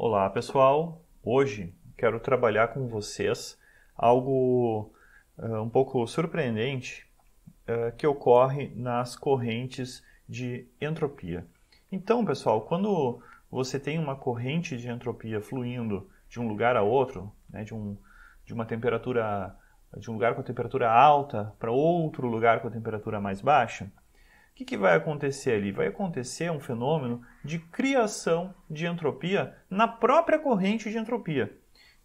Olá pessoal, hoje quero trabalhar com vocês algo uh, um pouco surpreendente uh, que ocorre nas correntes de entropia. Então pessoal, quando você tem uma corrente de entropia fluindo de um lugar a outro, né, de, um, de uma temperatura de um lugar com a temperatura alta para outro lugar com a temperatura mais baixa, que, que vai acontecer ali? Vai acontecer um fenômeno de criação de entropia na própria corrente de entropia.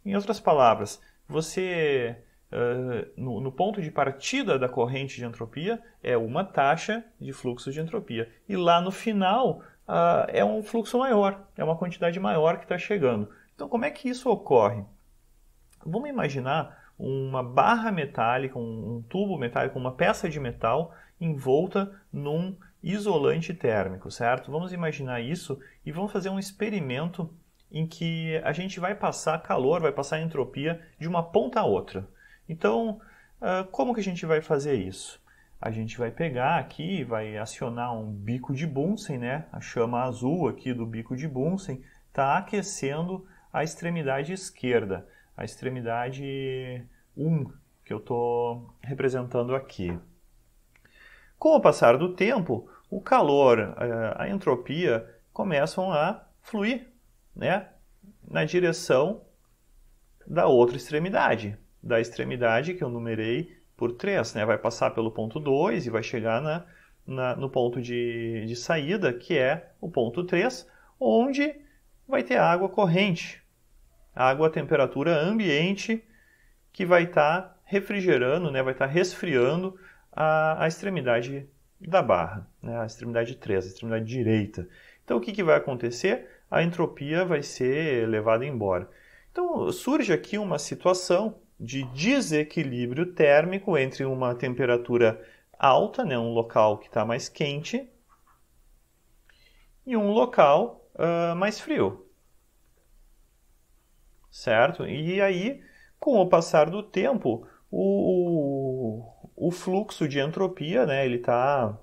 Em outras palavras, você Uh, no, no, ponto de partida da corrente de entropia é uma taxa de fluxo de entropia. E lá no final uh, é um fluxo maior, é uma quantidade maior que está chegando. Então, como é que isso ocorre? Vamos imaginar uma barra metálica, um, um tubo metálico, uma peça de metal envolta num isolante térmico, certo? Vamos imaginar isso e vamos fazer um experimento em que a gente vai passar calor, vai passar entropia de uma ponta a outra. Então, ah, como que a gente vai fazer isso? A gente vai pegar aqui, vai acionar um bico de Bunsen, né? A chama azul aqui do bico de Bunsen está aquecendo a extremidade esquerda, a extremidade 1 que eu estou representando aqui. Com o passar do tempo, o calor, eh, a entropia começam a fluir né, na direção da outra extremidade, da extremidade que eu numerei por 3, né? vai passar pelo ponto 2 e vai chegar na, na, no ponto de, de saída, que é o ponto 3, onde vai ter água corrente, água a temperatura ambiente, que vai estar tá refrigerando, né? vai estar tá resfriando a, a extremidade da barra, né? a extremidade 3, a extremidade direita. Então o que, que vai acontecer? A entropia vai ser levada embora. Então surge aqui uma situação de desequilíbrio térmico entre uma temperatura alta, né? um local que está mais quente, e um local uh, mais frio. Certo? E aí, com o passar do tempo, o, o fluxo de entropia, né, ele tá,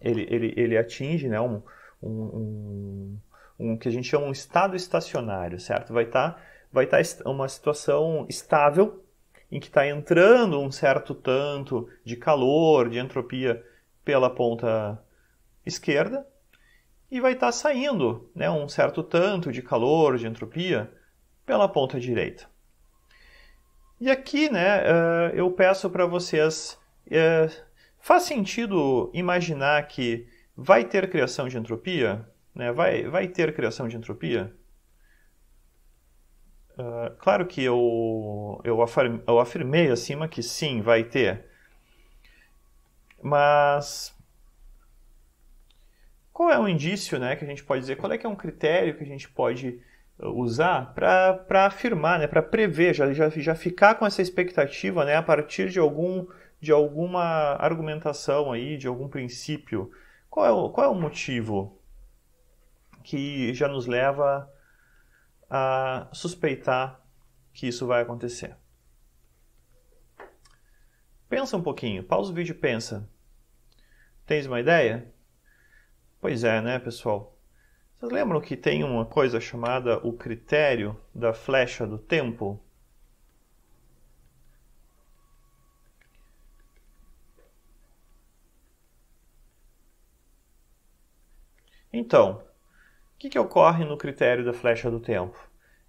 ele, ele, ele atinge, né, um, um, um, um que a gente chama um estado estacionário, certo? Vai estar tá, vai tá uma situação estável em que está entrando um certo tanto de calor, de entropia pela ponta esquerda e vai estar tá saindo né, um certo tanto de calor, de entropia pela ponta direita. E aqui, né, uh, eu peço para vocês, uh, faz sentido imaginar que vai ter criação de entropia? Né? Vai, vai ter criação de entropia? Uh, claro que eu, eu, afirme, eu afirmei acima que sim, vai ter. Mas qual é o indício né, que a gente pode dizer? Qual é que é um critério que a gente pode usar para afirmar, né, para prever, já, já, já ficar com essa expectativa né, a partir de, algum, de alguma argumentação aí, de algum princípio. Qual é o, qual é o motivo que já nos leva a suspeitar que isso vai acontecer? Pensa um pouquinho, pausa o vídeo e pensa. Tens uma ideia? Pois é, né, pessoal? Vocês lembram que tem uma coisa chamada o critério da flecha do tempo? Então, o que, que ocorre no critério da flecha do tempo?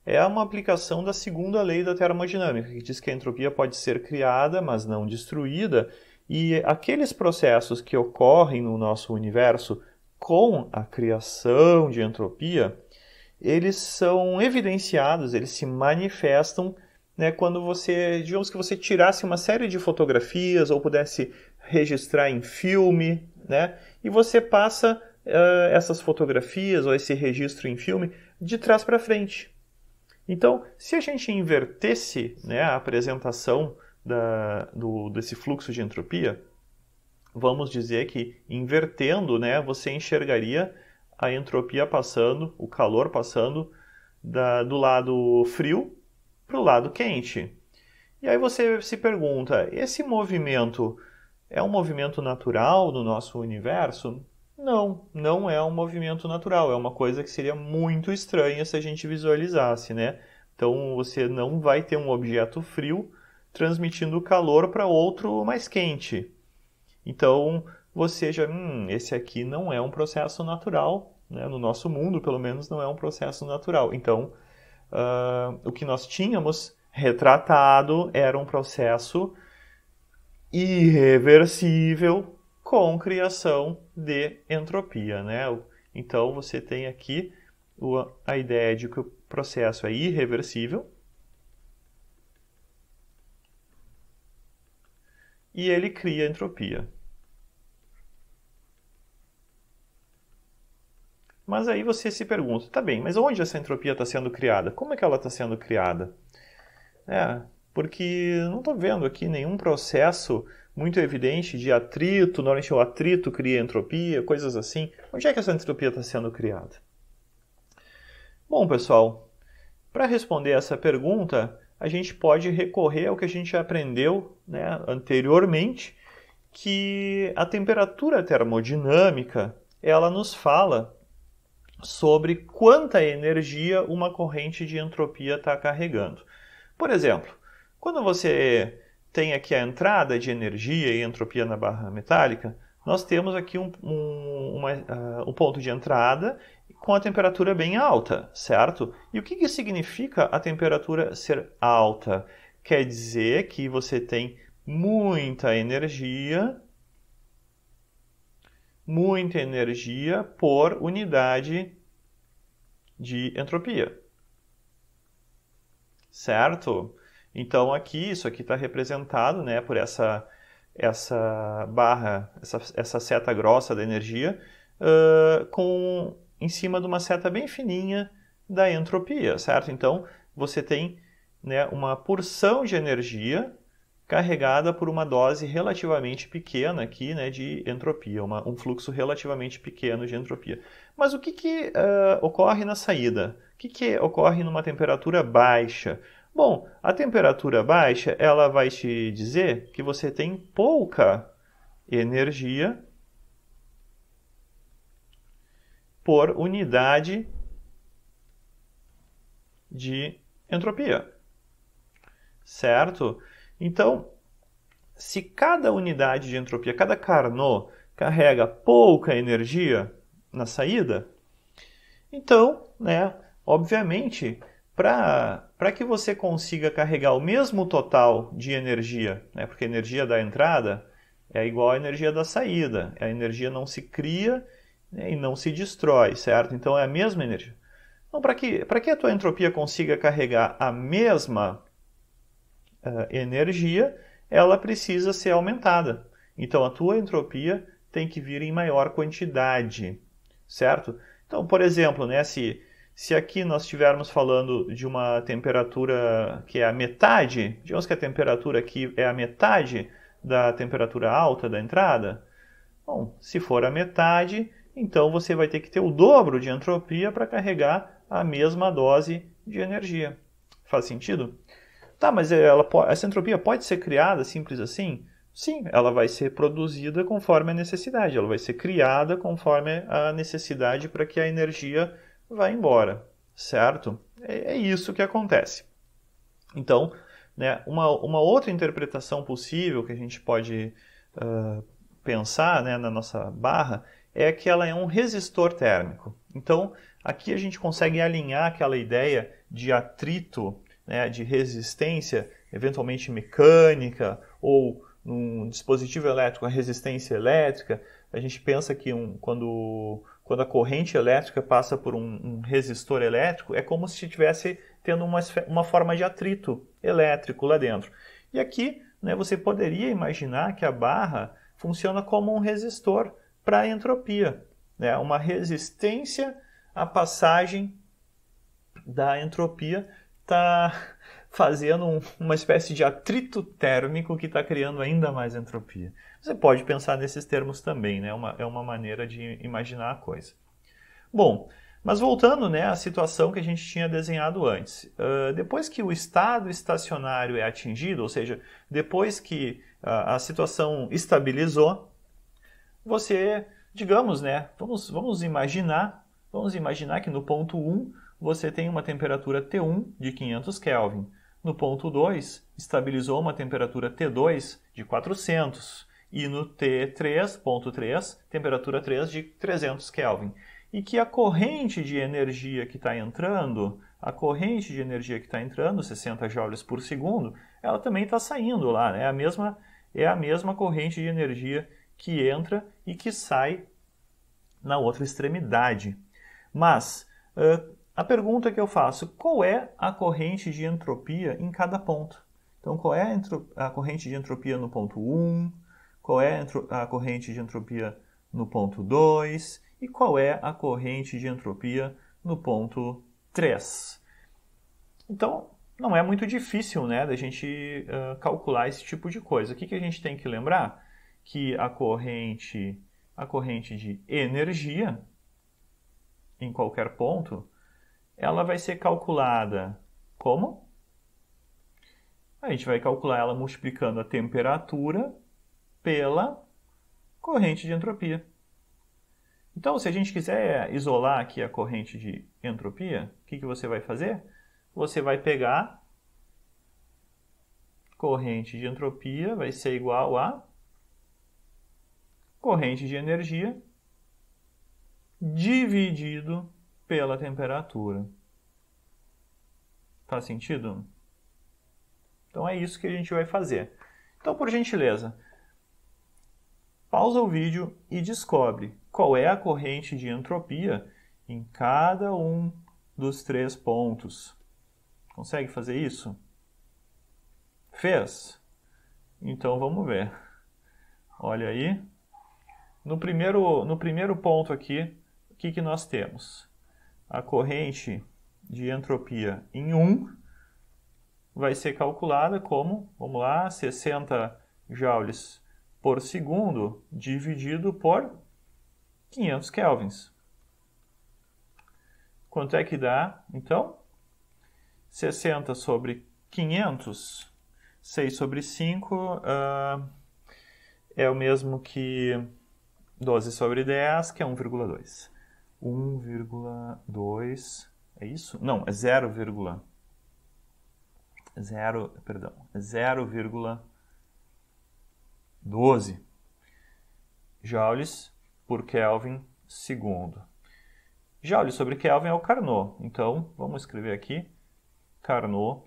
É uma aplicação da segunda lei da termodinâmica, que diz que a entropia pode ser criada, mas não destruída, e aqueles processos que ocorrem no nosso universo com a criação de entropia, eles são evidenciados, eles se manifestam né, quando você, digamos que você tirasse uma série de fotografias ou pudesse registrar em filme, né, e você passa uh, essas fotografias ou esse registro em filme de trás para frente. Então, se a gente invertesse né, a apresentação da, do, desse fluxo de entropia, vamos dizer que invertendo, né, você enxergaria a entropia passando, o calor passando da, do lado frio para o lado quente. E aí você se pergunta: esse movimento é um movimento natural no nosso universo? Não, não é um movimento natural, é uma coisa que seria muito estranha se a gente visualizasse, né? Então você não vai ter um objeto frio transmitindo calor para outro mais quente. Então você já, hum, esse aqui não é um processo natural, né? no nosso mundo pelo menos não é um processo natural. Então uh, o que nós tínhamos retratado era um processo irreversível com criação de entropia, né? Então você tem aqui a ideia de que o processo é irreversível, e ele cria entropia. Mas aí você se pergunta, tá bem, mas onde essa entropia está sendo criada? Como é que ela está sendo criada? É, porque não estou vendo aqui nenhum processo muito evidente de atrito, normalmente o atrito cria entropia, coisas assim. Onde é que essa entropia está sendo criada? Bom, pessoal, para responder essa pergunta, a gente pode recorrer ao que a gente aprendeu né, anteriormente, que a temperatura termodinâmica ela nos fala sobre quanta energia uma corrente de entropia está carregando. Por exemplo, quando você tem aqui a entrada de energia e entropia na barra metálica, nós temos aqui um, um, uma, uh, um ponto de entrada com a temperatura bem alta, certo? E o que, que significa a temperatura ser alta? Quer dizer que você tem muita energia, muita energia por unidade de entropia, certo? Então aqui isso aqui está representado, né, por essa essa barra, essa, essa seta grossa da energia, uh, com em cima de uma seta bem fininha da entropia, certo? Então, você tem né, uma porção de energia carregada por uma dose relativamente pequena aqui né, de entropia, uma, um fluxo relativamente pequeno de entropia. Mas o que, que uh, ocorre na saída? O que, que ocorre numa temperatura baixa? Bom, a temperatura baixa ela vai te dizer que você tem pouca energia por unidade de entropia. Certo? Então, se cada unidade de entropia, cada Carnot, carrega pouca energia na saída, então, né, obviamente, para que você consiga carregar o mesmo total de energia, né, porque a energia da entrada é igual à energia da saída, a energia não se cria né, e não se destrói, certo? Então é a mesma energia. Então, para que, que a tua entropia consiga carregar a mesma uh, energia, ela precisa ser aumentada. Então, a tua entropia tem que vir em maior quantidade, certo? Então, por exemplo, né, se, se aqui nós estivermos falando de uma temperatura que é a metade, digamos que a temperatura aqui é a metade da temperatura alta da entrada, bom, se for a metade, então você vai ter que ter o dobro de entropia para carregar a mesma dose de energia. Faz sentido? Tá, mas é, ela, essa entropia pode ser criada simples assim? Sim, ela vai ser produzida conforme a necessidade, ela vai ser criada conforme a necessidade para que a energia vá embora, certo? É, é, isso que acontece. Então, né, uma, uma outra interpretação possível que a gente pode uh, pensar né, na nossa barra é que ela é um resistor térmico. Então, aqui a gente consegue alinhar aquela ideia de atrito, né, de resistência, eventualmente mecânica, ou num dispositivo elétrico, a resistência elétrica. A gente pensa que um, quando, quando a corrente elétrica passa por um, um resistor elétrico, é como se estivesse tendo uma, uma forma de atrito elétrico lá dentro. E aqui né, você poderia imaginar que a barra funciona como um resistor para a entropia, né? uma resistência à passagem da entropia está fazendo um, uma espécie de atrito térmico que está criando ainda mais entropia. Você pode pensar nesses termos também, né? Uma, é uma maneira de imaginar a coisa. Bom, mas voltando né, à situação que a gente tinha desenhado antes. Uh, depois que o estado estacionário é atingido, ou seja, depois que uh, a situação estabilizou, você, digamos, né, vamos, vamos imaginar, vamos imaginar que no ponto 1 você tem uma temperatura T1 de 500 Kelvin. No ponto 2, estabilizou uma temperatura T2 de 400 e no T3.3, temperatura 3 de 300 Kelvin. E que a corrente de energia que está entrando, a corrente de energia que está entrando, 60 joules por segundo, ela também está saindo lá, né? É a mesma, é a mesma corrente de energia que entra e que sai na outra extremidade. Mas uh, a pergunta que eu faço, qual é a corrente de entropia em cada ponto? Então, qual é a, a corrente de entropia no ponto 1? Qual é a, a corrente de entropia no ponto 2? E qual é a corrente de entropia no ponto 3? Então, não é muito difícil né, da gente uh, calcular esse tipo de coisa. O que, que a gente tem que lembrar? que a corrente, a corrente de energia, em qualquer ponto, ela vai ser calculada como? A gente vai calcular ela multiplicando a temperatura pela corrente de entropia. Então, se a gente quiser isolar aqui a corrente de entropia, o que, que você vai fazer? Você vai pegar corrente de entropia, vai ser igual a corrente de energia dividido pela temperatura. Faz tá sentido? Então é isso que a gente vai fazer. Então, por gentileza, pausa o vídeo e descobre qual é a corrente de entropia em cada um dos três pontos. Consegue fazer isso? Fez? Então vamos ver. Olha aí. No primeiro, no primeiro ponto aqui, o que, que nós temos? A corrente de entropia em 1 vai ser calculada como, vamos lá, 60 joules por segundo dividido por 500 kelvins. Quanto é que dá, então? 60 sobre 500, 6 sobre 5, uh, ah, é o mesmo que 12 sobre 10, que é 1,2. 1,2. É isso? Não, é 0, 0 perdão, 0,12 joules por Kelvin segundo. Joules sobre Kelvin é o Carnot. Então, vamos escrever aqui Carnot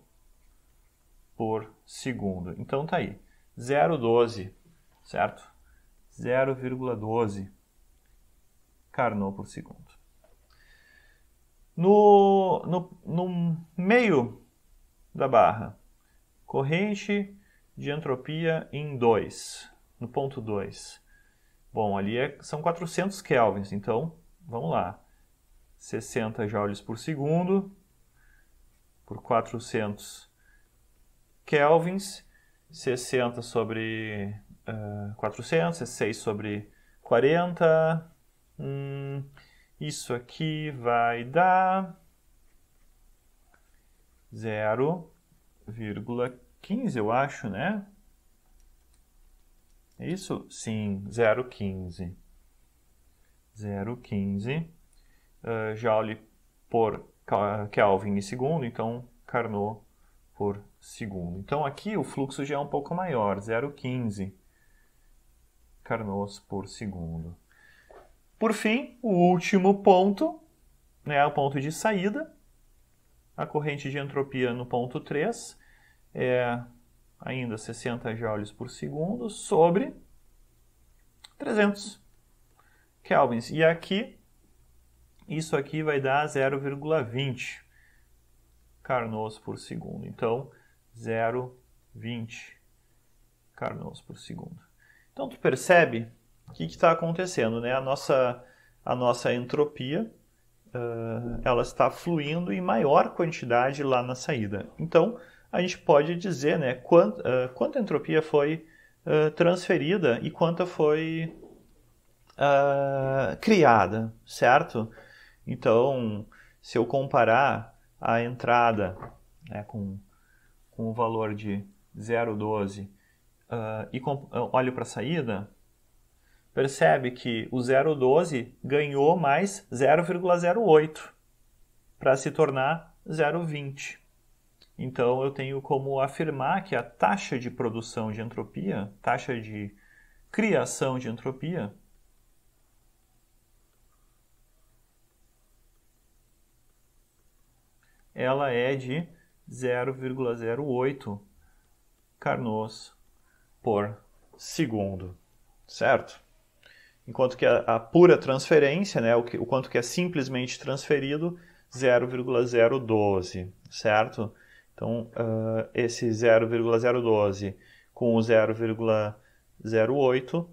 por segundo. Então, tá aí. 0,12, certo? 0,12 Carnot por segundo. No, no, no meio da barra, corrente de entropia em 2, no ponto 2. Bom, ali é, são 400 kelvins, então vamos lá. 60 joules por segundo por 400 kelvins, 60 sobre 400, ah, é 6 sobre 40. Hum, isso aqui vai dar 0,15, eu acho, né? É isso? Sim, 0,15. 0,15 uh, Joule por Kelvin e segundo, então Carnot por segundo. Então aqui o fluxo já é um pouco maior, 0,15. Carnot por segundo. Por fim, o último ponto, né, o ponto de saída, a corrente de entropia no ponto 3 é ainda 60 joules por segundo sobre 300 kelvins. E aqui, isso aqui vai dar 0,20 carnôs por segundo. Então, 0,20 carnôs por segundo. Então tu percebe o que está acontecendo, né? A nossa, a nossa entropia uh, ela está fluindo em maior quantidade lá na saída. Então a gente pode dizer, né? Quant, uh, quanta entropia foi uh, transferida e quanta foi criada, certo? Então se eu comparar a entrada né, com, com o valor de 0,12 uh, e ah, olho para a saída, percebe que o 0,12 ganhou mais 0,08 para se tornar 0,20. Então eu tenho como afirmar que a taxa de produção de entropia, taxa de criação de entropia, ela é de 0,08 Carnot por segundo, certo? Enquanto que a, a pura transferência, né, o, que, o quanto que é simplesmente transferido, 0,012, certo? Então, uh, esse 0,012 com o 0,08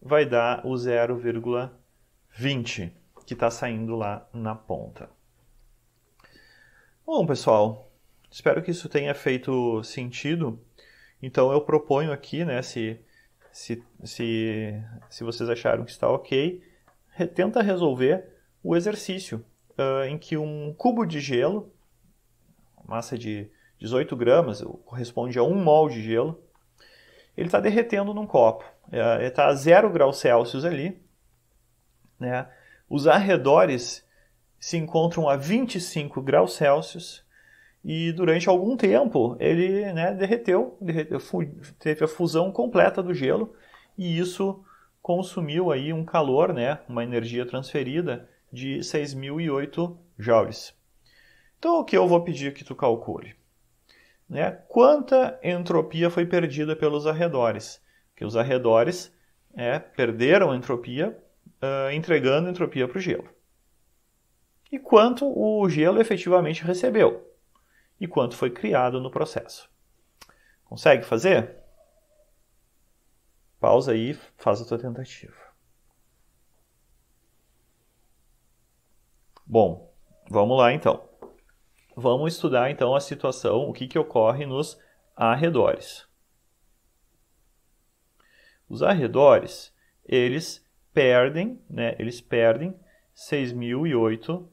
vai dar o 0,20 que está saindo lá na ponta. Bom, pessoal, espero que isso tenha feito sentido então eu proponho aqui, né, se, se, se, se vocês acharam que está ok, tenta resolver o exercício uh, em que um cubo de gelo, massa de 18 gramas, corresponde a um mol de gelo, ele está derretendo num copo. É, está a zero graus Celsius ali. Né? Os arredores se encontram a 25 graus Celsius e durante algum tempo ele né, derreteu, derreteu, teve a fusão completa do gelo e isso consumiu aí um calor, né, uma energia transferida de 6.008 joules. Então o que eu vou pedir que tu calcule? Né, quanta entropia foi perdida pelos arredores? Que os arredores é, perderam entropia, uh, entregando entropia para o gelo. E quanto o gelo efetivamente recebeu? e quanto foi criado no processo. Consegue fazer? Pausa aí, faz a tua tentativa. Bom, vamos lá então. Vamos estudar então a situação, o que, que ocorre nos arredores. Os arredores, eles perdem, né, eles perdem 6.008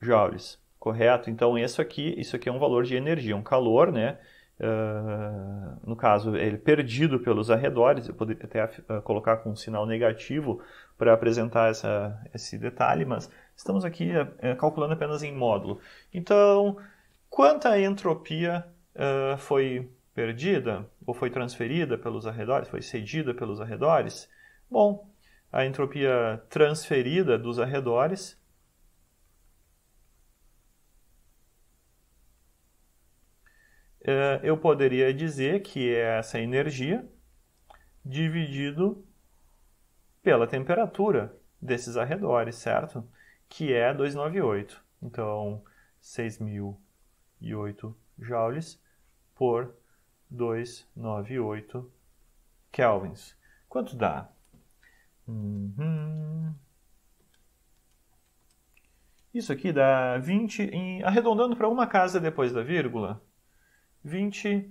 joules correto? Então, isso aqui, isso aqui é um valor de energia, um calor, né? Uh, no caso, ele perdido pelos arredores, eu poderia até ah, colocar com um sinal negativo para apresentar essa, esse detalhe, mas estamos aqui uh, calculando apenas em módulo. Então, quanta entropia uh, foi perdida ou foi transferida pelos arredores, foi cedida pelos arredores? Bom, a entropia transferida dos arredores Eh, eu poderia dizer que é essa energia dividido pela temperatura desses arredores, certo? Que é 298. Então, 6008 joules por 298 kelvins. Quanto dá? Uhum. Isso aqui dá 20, em, arredondando para uma casa depois da vírgula, 20,2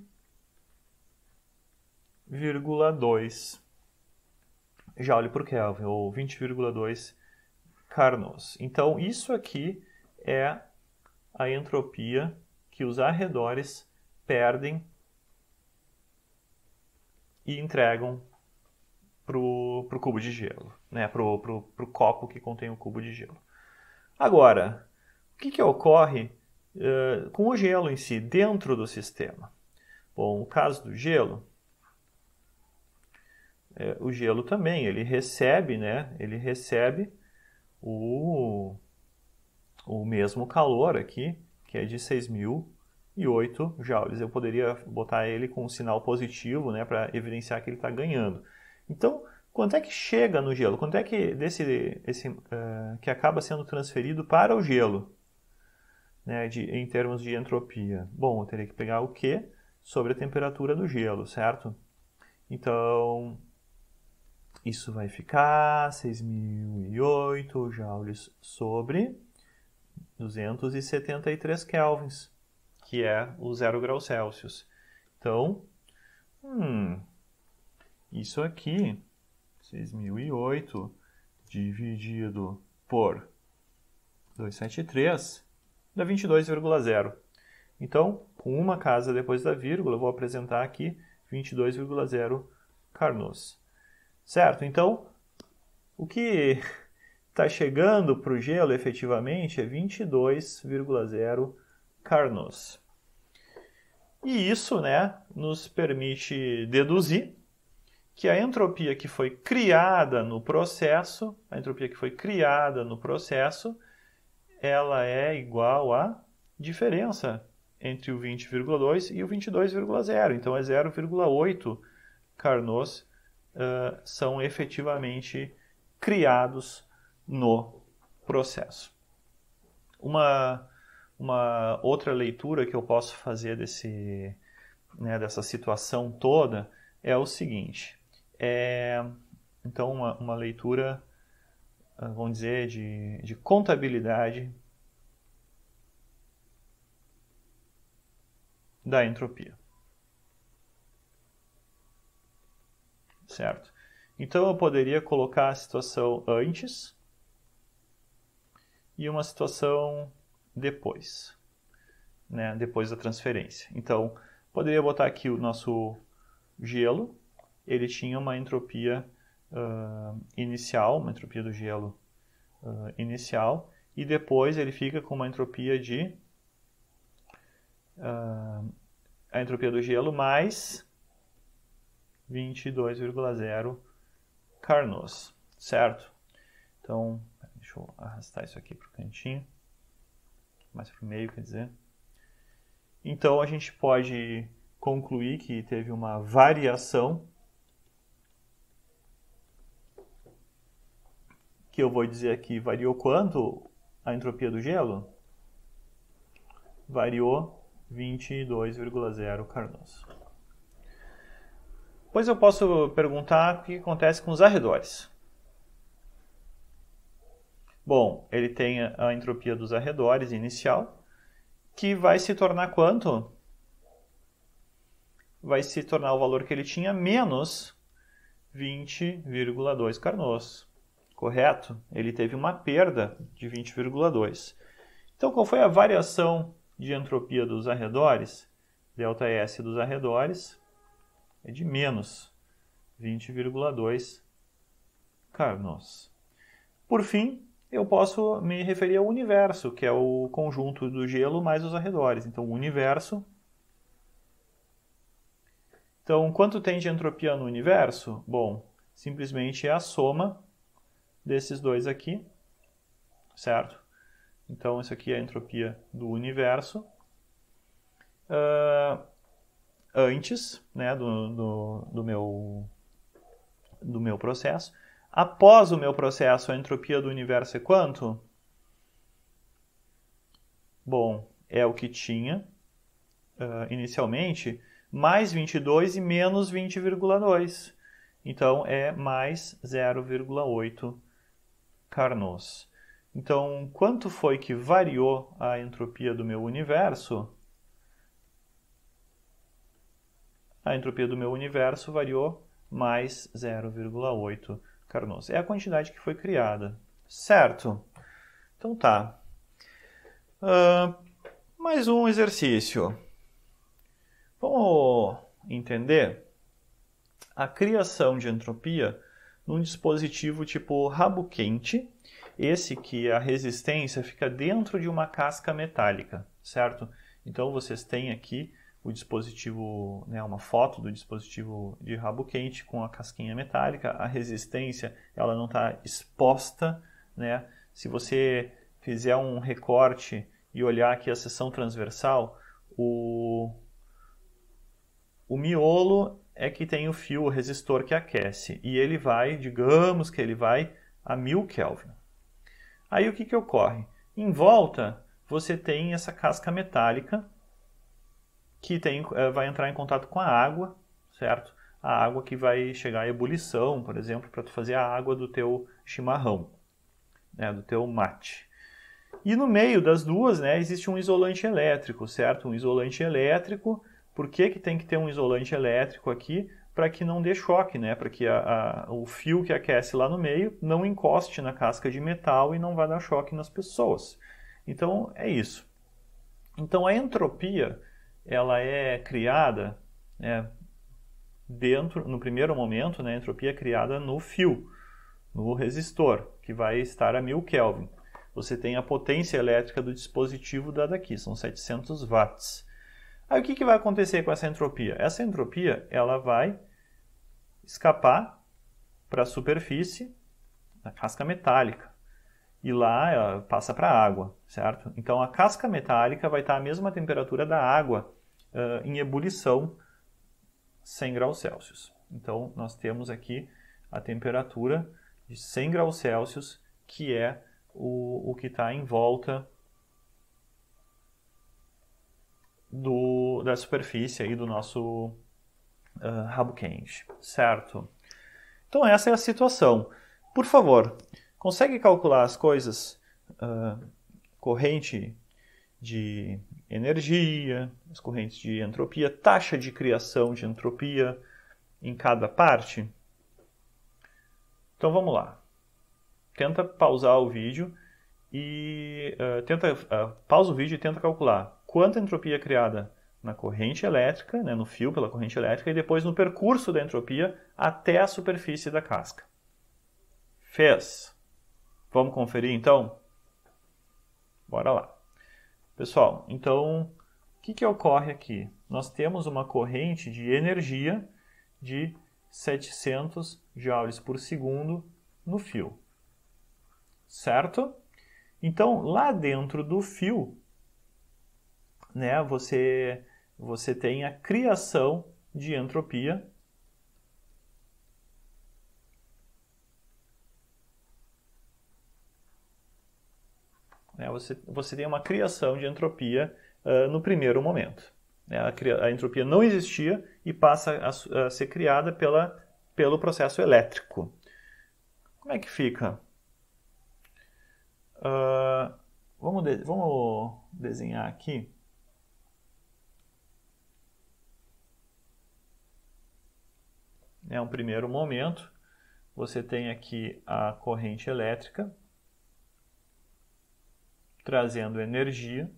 vírgula joule por Kelvin, ou 20,2 Carnos. Carnot. Então, isso aqui é a entropia que os arredores perdem e entregam para o cubo de gelo, né? para o copo que contém o cubo de gelo. Agora, o que, que ocorre eh, com o gelo em si, dentro do sistema. Bom, no caso do gelo, é, o gelo também, ele recebe, né, ele recebe o, o mesmo calor aqui, que é de 6.008 joules. Eu poderia botar ele com um sinal positivo, né, para evidenciar que ele está ganhando. Então, quanto é que chega no gelo? Quanto é que desse esse, uh, que acaba sendo transferido para o gelo? né, de, em termos de entropia? Bom, eu teria que pegar o Q sobre a temperatura do gelo, certo? Então, isso vai ficar 6.008 joules sobre 273 kelvins, que é o zero grau Celsius. Então, hum, isso aqui, 6.008 dividido por 273, dá 22,0. Então, com uma casa depois da vírgula, eu vou apresentar aqui 22,0 Carnot. Certo? Então, o que está chegando para o gelo efetivamente é 22,0 Carnot. E isso né, nos permite deduzir que a entropia que foi criada no processo, a entropia que foi criada no processo, ela é igual à diferença entre o 20,2 e o 22,0. Então é 0,8 Carnots uh, são efetivamente criados no processo. Uma, uma outra leitura que eu posso fazer desse, né, dessa situação toda é o seguinte. É, então, uma, uma leitura ah, vamos dizer, de, de contabilidade da entropia. Certo? Então eu poderia colocar a situação antes e uma situação depois, né? depois da transferência. Então, poderia botar aqui o nosso gelo, ele tinha uma entropia uh, inicial, uma entropia do gelo uh, inicial, e depois ele fica com uma entropia de. Uh, a entropia do gelo mais 22,0 Carnot, certo? Então, deixa eu arrastar isso aqui para o cantinho, mais para o meio, quer dizer. Então, a gente pode concluir que teve uma variação que eu vou dizer aqui variou quanto a entropia do gelo? Variou 22,0 Carnot. Pois eu posso perguntar o que acontece com os arredores. Bom, ele tem a entropia dos arredores inicial, que vai se tornar quanto? Vai se tornar o valor que ele tinha menos 20,2 Carnot correto? Ele teve uma perda de 20,2. Então, qual foi a variação de entropia dos arredores? Delta S dos arredores é de menos 20,2 Carnot. Por fim, eu posso me referir ao universo, que é o conjunto do gelo mais os arredores. Então, o universo. Então, quanto tem de entropia no universo? Bom, simplesmente é a soma desses dois aqui, certo? Então, isso aqui é a entropia do universo. Uh, antes né, do, do, do, meu, do meu processo. Após o meu processo, a entropia do universo é quanto? Bom, é o que tinha uh, inicialmente, mais 22 e menos 20,2. Então, é mais 0,8 Carnot. Então, quanto foi que variou a entropia do meu universo? A entropia do meu universo variou mais 0,8 Carnot. É a quantidade que foi criada, certo? Então tá. Uh, mais um exercício. Vamos entender a criação de entropia num dispositivo tipo rabo quente, esse que a resistência fica dentro de uma casca metálica, certo? Então vocês têm aqui o dispositivo, né, uma foto do dispositivo de rabo quente com a casquinha metálica, a resistência ela não está exposta, né? Se você fizer um recorte e olhar aqui a seção transversal, o, o miolo é que tem o fio, o resistor que aquece. E ele vai, digamos que ele vai a 1000 Kelvin. Aí o que, que ocorre? Em volta, você tem essa casca metálica que tem, eh, vai entrar em contato com a água, certo? A água que vai chegar à ebulição, por exemplo, para tu fazer a água do teu chimarrão, né, do teu mate. E no meio das duas, né, existe um isolante elétrico, certo? Um isolante elétrico por que, que tem que ter um isolante elétrico aqui para que não dê choque, né? Para que a, a, o fio que aquece lá no meio não encoste na casca de metal e não vá dar choque nas pessoas. Então é isso. Então a entropia ela é criada né, dentro, no primeiro momento, né, a entropia é criada no fio, no resistor, que vai estar a 1000 Kelvin. Você tem a potência elétrica do dispositivo dada aqui, são 700 watts. Aí o que, que vai acontecer com essa entropia? Essa entropia ela vai escapar para a superfície da casca metálica e lá ela passa para a água, certo? Então a casca metálica vai estar à mesma temperatura da água uh, em ebulição, 100 graus Celsius. Então nós temos aqui a temperatura de 100 graus Celsius, que é o, o que está em volta do, da superfície aí do nosso uh, rabo quente, certo? Então essa é a situação. Por favor, consegue calcular as coisas uh, corrente de energia, as correntes de entropia, taxa de criação de entropia em cada parte? Então vamos lá. Tenta pausar o vídeo e uh, tenta uh, pausa o vídeo e tenta calcular quanta entropia é criada na corrente elétrica, né, no fio pela corrente elétrica, e depois no percurso da entropia até a superfície da casca. Fez. Vamos conferir então? Bora lá. Pessoal, então o que, que ocorre aqui? Nós temos uma corrente de energia de 700 joules por segundo no fio, certo? Então, lá dentro do fio, né, você, você tem a criação de entropia. Né, você, você tem uma criação de entropia uh, no primeiro momento. Né, a, a, entropia não existia e passa a, a ser criada pela, pelo processo elétrico. Como é que fica? Uh, vamos, de, vamos desenhar aqui. é um primeiro momento. Você tem aqui a corrente elétrica trazendo energia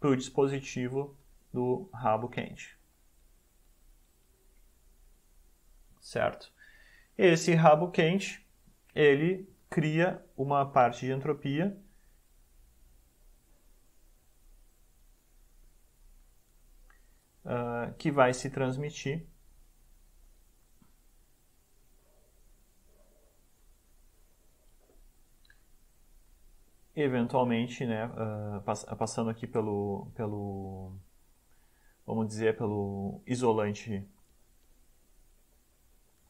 para o dispositivo do rabo quente. Certo? Esse rabo quente, ele cria uma parte de entropia uh, que vai se transmitir eventualmente, né, uh, passando aqui pelo, pelo, vamos dizer, pelo isolante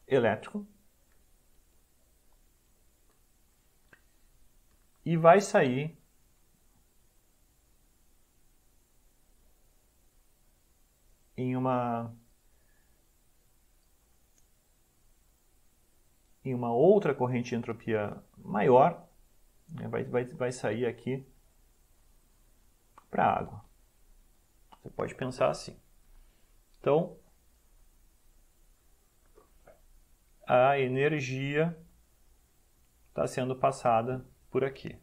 elétrico. E vai sair em uma em uma outra corrente de entropia maior, né, vai, vai, vai sair aqui para a água. Você pode pensar assim. Então, a energia está sendo passada por aqui.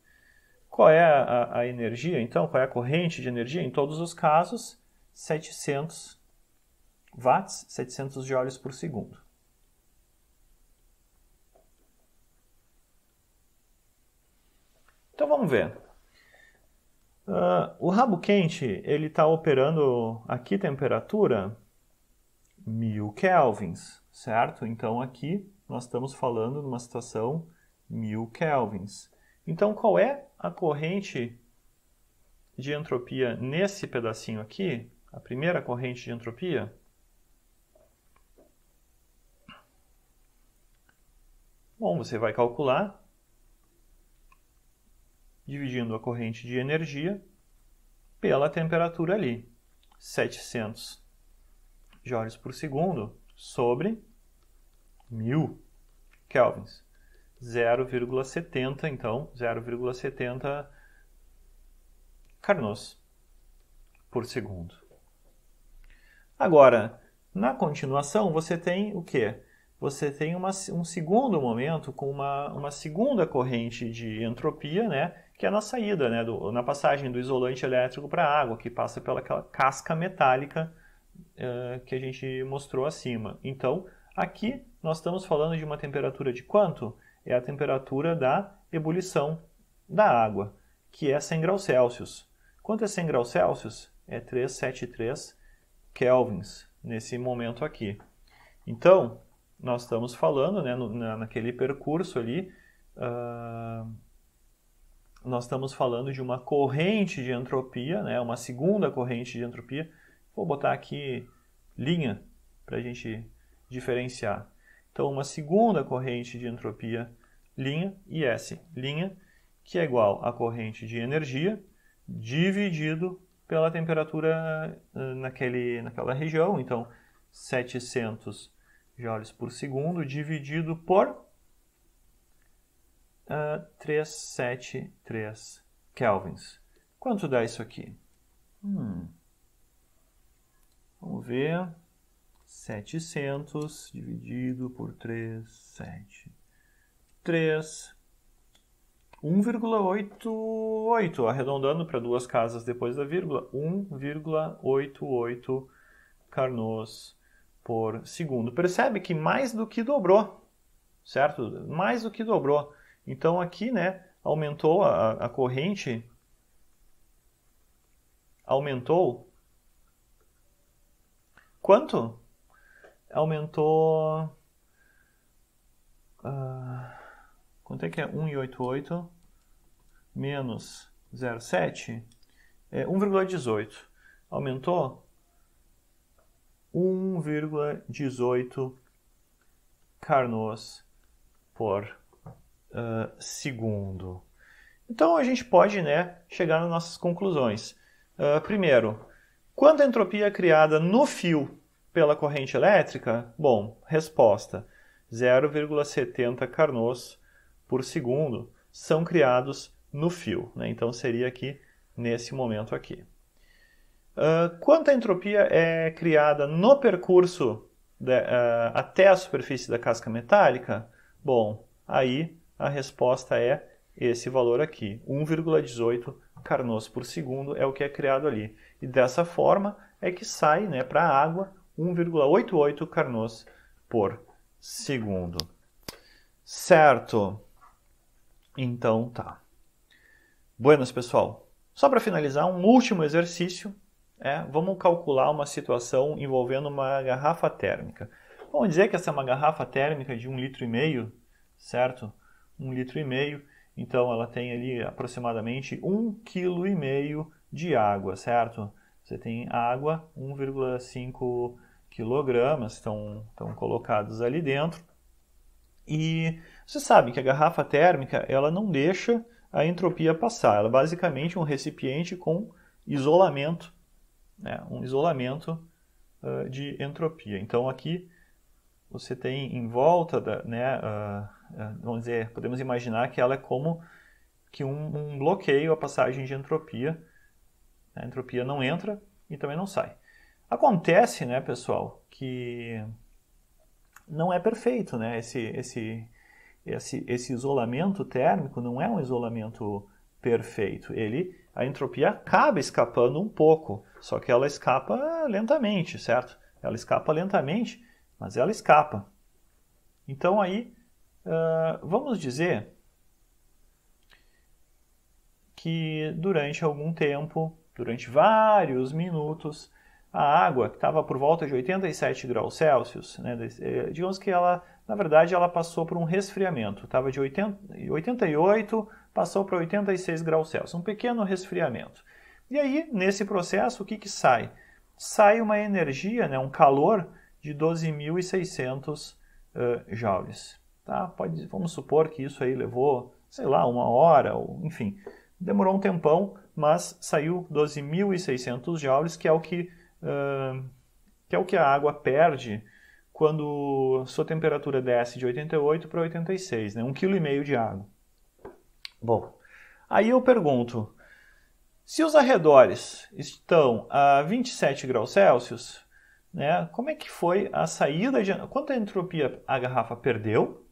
Qual é a, a, energia, então? Qual é a corrente de energia? Em todos os casos, 700 watts, 700 joules por segundo. Então vamos ver. Uh, o rabo quente ele está operando aqui temperatura 1000 kelvins, certo? Então aqui nós estamos falando de uma situação 1000 kelvins. Então qual é a corrente de entropia nesse pedacinho aqui? A primeira corrente de entropia? Bom, você vai calcular dividindo a corrente de energia pela temperatura ali, 700 joules por segundo sobre 1000 kelvins. 0,70, então, 0,70 carnos por segundo. Agora, na continuação, você tem o que? você tem uma, um segundo momento com uma, uma segunda corrente de entropia, né, que é na saída, né, do, na passagem do isolante elétrico para a água, que passa pela casca metálica uh, que a gente mostrou acima. Então, aqui nós estamos falando de uma temperatura de quanto? É a temperatura da ebulição da água, que é 100 graus Celsius. Quanto é 100 graus Celsius? É 373 kelvins nesse momento aqui. Então, nós estamos falando, né, no, na, naquele percurso ali, uh, nós estamos falando de uma corrente de entropia, né, uma segunda corrente de entropia. Vou botar aqui linha para a gente diferenciar. Então, uma segunda corrente de entropia, linha, e S, linha, que é igual à corrente de energia dividido pela temperatura ah, naquele, naquela região. Então, 700 joules por segundo dividido por uh, ah, 373 kelvins. Quanto dá isso aqui? Hum. Vamos ver. 700 dividido por 373. 1,88, arredondando para duas casas depois da vírgula, 1,88 Carnot's por segundo. Percebe que mais do que dobrou, certo? Mais do que dobrou. Então aqui, né, aumentou a, a corrente, aumentou quanto? Aumentou, uh, quanto é que é 1,88 menos 0,7? É 1,18. Aumentou 1,18 Carnos por uh, segundo. Então a gente pode né, chegar nas nossas conclusões. Uh, primeiro, quanto a entropia é criada no fio pela corrente elétrica? Bom, resposta: 0,70 Carnos por segundo são criados no fio. Né? Então seria aqui nesse momento aqui. Ah, quanta entropia é criada no percurso de, uh, até a superfície da casca metálica? Bom, aí a resposta é esse valor aqui, 1,18 carnôs por segundo é o que é criado ali. E dessa forma é que sai né, para a água 1,88 carnôs por segundo. Certo? Então tá. Buenas, pessoal. Só para finalizar, um último exercício é, vamos calcular uma situação envolvendo uma garrafa térmica. Vamos dizer que essa é uma garrafa térmica de um litro e meio, certo? Um litro e meio, então ela tem ali aproximadamente um quilo e meio de água, certo? Você tem água 1,5 quilogramas estão, estão colocados ali dentro e você sabe que a garrafa térmica ela não deixa a entropia passar, ela é basicamente um recipiente com isolamento né, um isolamento uh, de entropia. Então aqui você tem em volta, da, né, uh, vamos dizer, podemos imaginar que ela é como que um, um bloqueio à passagem de entropia. A entropia não entra e também não sai. Acontece, né, pessoal, que não é perfeito, né? Esse, esse, esse, esse isolamento térmico não é um isolamento perfeito. Ele a entropia acaba escapando um pouco, só que ela escapa lentamente, certo? Ela escapa lentamente, mas ela escapa. Então aí, uh, vamos dizer que durante algum tempo, durante vários minutos, a água que estava por volta de 87 graus Celsius, né, eh, digamos que ela, na verdade, ela passou por um resfriamento, estava de 80, 88 passou para 86 graus Celsius, um pequeno resfriamento. E aí, nesse processo, o que, que sai? Sai uma energia, né, um calor de 12.600 uh, joules. Tá? Pode, vamos supor que isso aí levou, sei lá, uma hora, ou, enfim, demorou um tempão, mas saiu 12.600 joules, que é o que, uh, que é o que a água perde quando sua temperatura desce de 88 para 86, né? um quilo e meio de água. Bom, aí eu pergunto: se os arredores estão a 27 graus Celsius, né, como é que foi a saída de. Quanta entropia a garrafa perdeu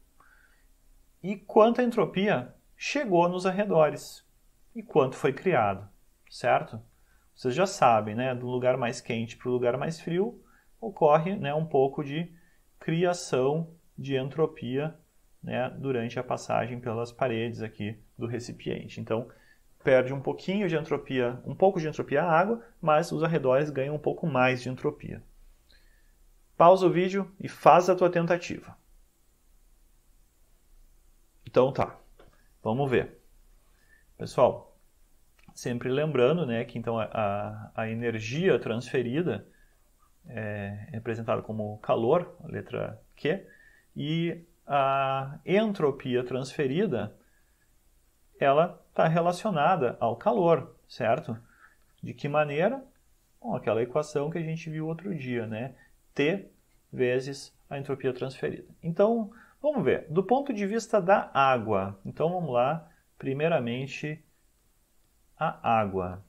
e quanta entropia chegou nos arredores e quanto foi criado, certo? Vocês já sabem, né? Do lugar mais quente para o lugar mais frio ocorre né, um pouco de criação de entropia né, durante a passagem pelas paredes aqui do recipiente. Então, perde um pouquinho de entropia, um pouco de entropia a água, mas os arredores ganham um pouco mais de entropia. Pausa o vídeo e faz a tua tentativa. Então tá, vamos ver. Pessoal, sempre lembrando né, que então a, a energia transferida é, é representada como calor, a letra Q, e a entropia transferida ela está relacionada ao calor, certo? De que maneira? Bom, aquela equação que a gente viu outro dia, né? T vezes a entropia transferida. Então, vamos ver. Do ponto de vista da água, então vamos lá. Primeiramente, a água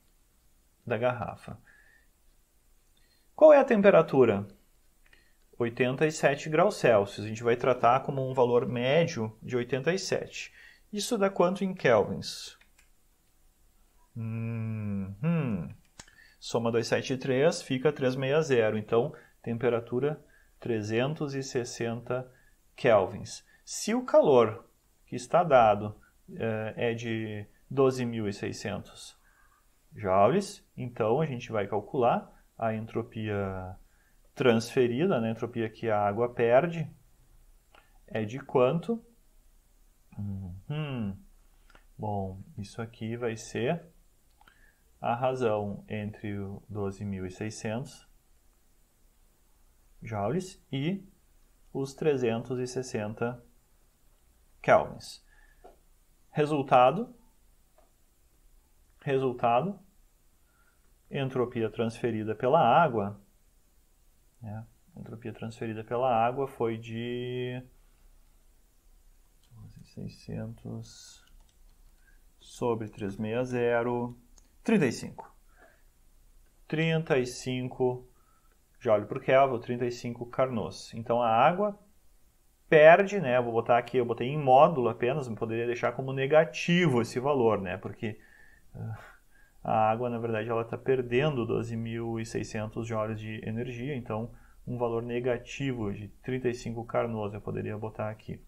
da garrafa. Qual é a temperatura? 87 graus Celsius. A gente vai tratar como um valor médio de 87. Isso dá quanto em kelvins? Hum, hum. Soma 273 fica 360. Então, temperatura 360 kelvins. Se o calor que está dado eh, é de 12.600 joules, então a gente vai calcular a entropia transferida, né, a entropia que a água perde, é de quanto? Uhum. Bom, isso aqui vai ser a razão entre 12.600 joules e os 360 kelvins. Resultado, resultado, entropia transferida pela água né? A entropia transferida pela água foi de 600 sobre 360, 35. 35 joule por Kelvin, 35 Carnot. Então a água perde, né? Vou botar aqui, eu botei em módulo apenas, poderia deixar como negativo esse valor, né? Porque uh, a água, na verdade, ela está perdendo 12.600 joules de energia, então um valor negativo de 35 carnos eu poderia botar aqui.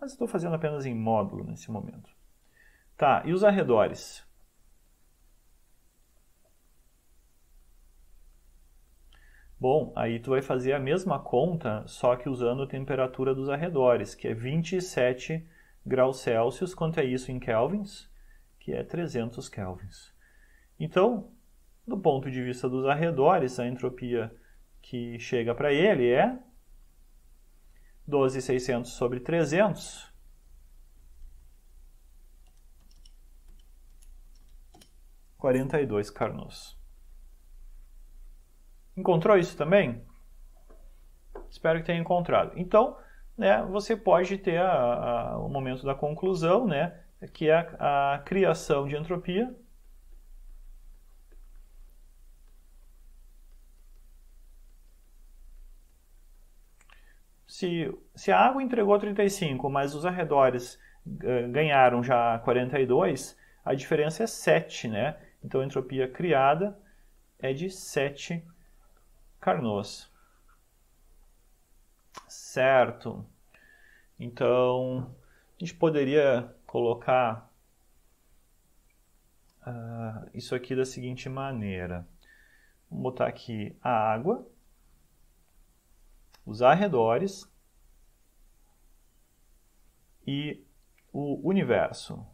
Mas estou fazendo apenas em módulo nesse momento. Tá, e os arredores? Bom, aí tu vai fazer a mesma conta, só que usando a temperatura dos arredores, que é 27 graus Celsius, quanto é isso em kelvins? Que é 300 kelvins. Então, do ponto de vista dos arredores, a entropia que chega para ele é 12,600 sobre 300. Quarenta e dois Carnos. Encontrou isso também? Espero que tenha encontrado. Então, né, você pode ter a, a, o momento da conclusão, né, que é a, a criação de entropia se, se a água entregou 35, mas os arredores eh, ganharam já 42, a diferença é 7, né? Então a entropia criada é de 7 Carnot. Certo. Então, a gente poderia colocar uh, isso aqui da seguinte maneira. Vamos botar aqui a água os arredores e o universo.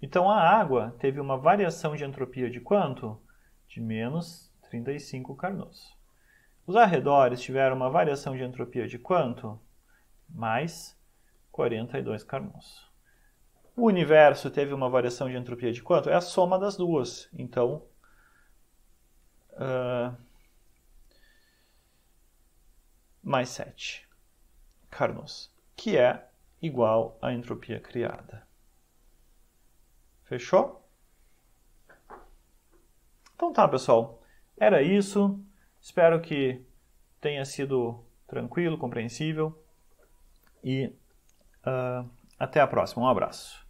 Então a água teve uma variação de entropia de quanto? De menos 35 Carnot. Os arredores tiveram uma variação de entropia de quanto? Mais 42 Carnot. O universo teve uma variação de entropia de quanto? É a soma das duas. Então, uh, mais 7 Carnos, que é igual à entropia criada. Fechou? Então tá, pessoal. Era isso. Espero que tenha sido tranquilo, compreensível. E uh, até a próxima. Um abraço.